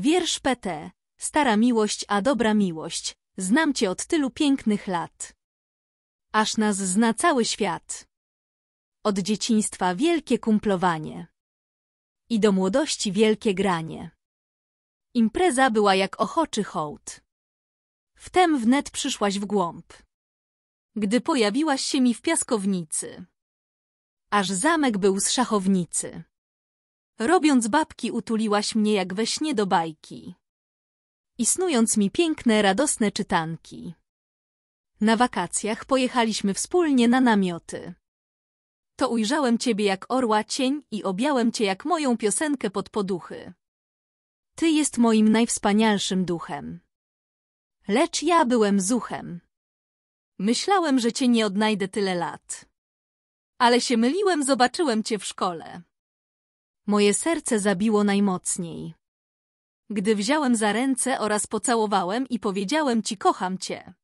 Wiersz PT. Stara miłość, a dobra miłość. Znam cię od tylu pięknych lat. Aż nas zna cały świat. Od dzieciństwa wielkie kumplowanie. I do młodości wielkie granie. Impreza była jak ochoczy hołd. Wtem wnet przyszłaś w głąb. Gdy pojawiłaś się mi w piaskownicy. Aż zamek był z szachownicy. Robiąc babki utuliłaś mnie jak we śnie do bajki. I snując mi piękne, radosne czytanki. Na wakacjach pojechaliśmy wspólnie na namioty. To ujrzałem ciebie jak orła cień i objałem cię jak moją piosenkę pod poduchy. Ty jest moim najwspanialszym duchem. Lecz ja byłem zuchem. Myślałem, że cię nie odnajdę tyle lat. Ale się myliłem, zobaczyłem cię w szkole. Moje serce zabiło najmocniej. Gdy wziąłem za ręce oraz pocałowałem i powiedziałem ci kocham cię.